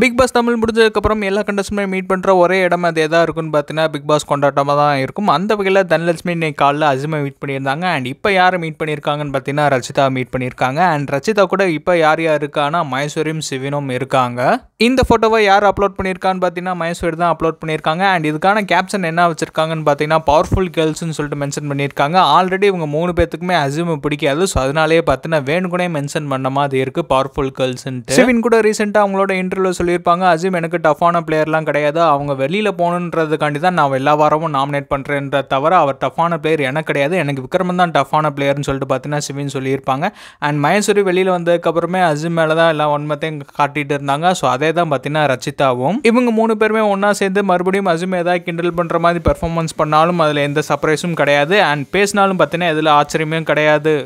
big pass Tamil முடிஞ்சதுக்கப்புறம் எல்லா கண்டஸ்டுமே meet பண்ணுற ஒரே இடம் அது எதாக இருக்குன்னு பார்த்தீங்கன்னா பிக் பாஸ் கொண்டாட்டமாக தான் இருக்கும் அந்த வகையில் தனலட்சுமி இன்னைக்கு காலில் அஜிமை மீட் பண்ணியிருந்தாங்க அண்ட் இப்போ யார் மீட் பண்ணியிருக்காங்கன்னு பார்த்தீங்கன்னா ரச்சிதா மீட் பண்ணியிருக்காங்க அண்ட் ரச்சிதா கூட இப்போ யார் யார் இருக்கான்னா மைசூரியும் சிவினும் இருக்காங்க இந்த ஃபோட்டோவை யார் அப்லோட் பண்ணியிருக்கான்னு பார்த்தீங்கன்னா மைசூரி தான் அப்லோட் பண்ணியிருக்காங்க அண்ட் இதுக்கான கேப்ஷன் என்ன வச்சிருக்காங்கன்னு பார்த்தீங்கன்னா பவர்ஃபுல் கேர்ள்ஸ்ன்னு சொல்லிட்டு மென்ஷன் பண்ணியிருக்காங்க ஆல்ரெடி இவங்க மூணு பேத்துக்குமே அசியூம் பிடிக்காது ஸோ அதனாலேயே பார்த்தீங்கன்னா வேணுகுனே மென்ஷன் பண்ண மாதிரி இருக்குது பவர்ஃபுல் கேர்ள்ஸ்ன்ட்டு சிவின் கூட ரீசெண்டாக அவங்களோட இன்டர்வியூ சொல்லி சொல்லியிருப்பாங்க அசீம் எனக்கு டஃப்பான பிளேயர்லாம் கிடையாது அவங்க வெளியில் போகணுன்றதுக்காண்டி தான் நான் எல்லா வாரமும் நாமினேட் பண்ணுறேன்ற தவிர அவர் டஃப்பான பிளேயர் எனக்கு கிடையாது எனக்கு விக்ரமன் தான் டஃப்பான பிளேயர்னு சொல்லிட்டு பார்த்தீங்கன்னா சிவின் சொல்லியிருப்பாங்க அண்ட் மகேஸ்வரி வெளியில் வந்ததுக்கப்புறமே அசீம் மேலே தான் எல்லாம் ஒன்மத்தையும் காட்டிகிட்டு இருந்தாங்க ஸோ அதே தான் பார்த்தீங்கன்னா ரச்சிதாவும் இவங்க மூணு பேருமே ஒன்றா சேர்ந்து மறுபடியும் அசீம் ஏதாவது கிண்டல் பண்ணுற மாதிரி பெர்ஃபார்மன்ஸ் பண்ணாலும் அதில் எந்த சர்ப்ரைஸும் கிடையாது அண்ட் பேசினாலும் பார்த்தீங்கன்னா எதில் ஆச்சரியமும் கிடையாது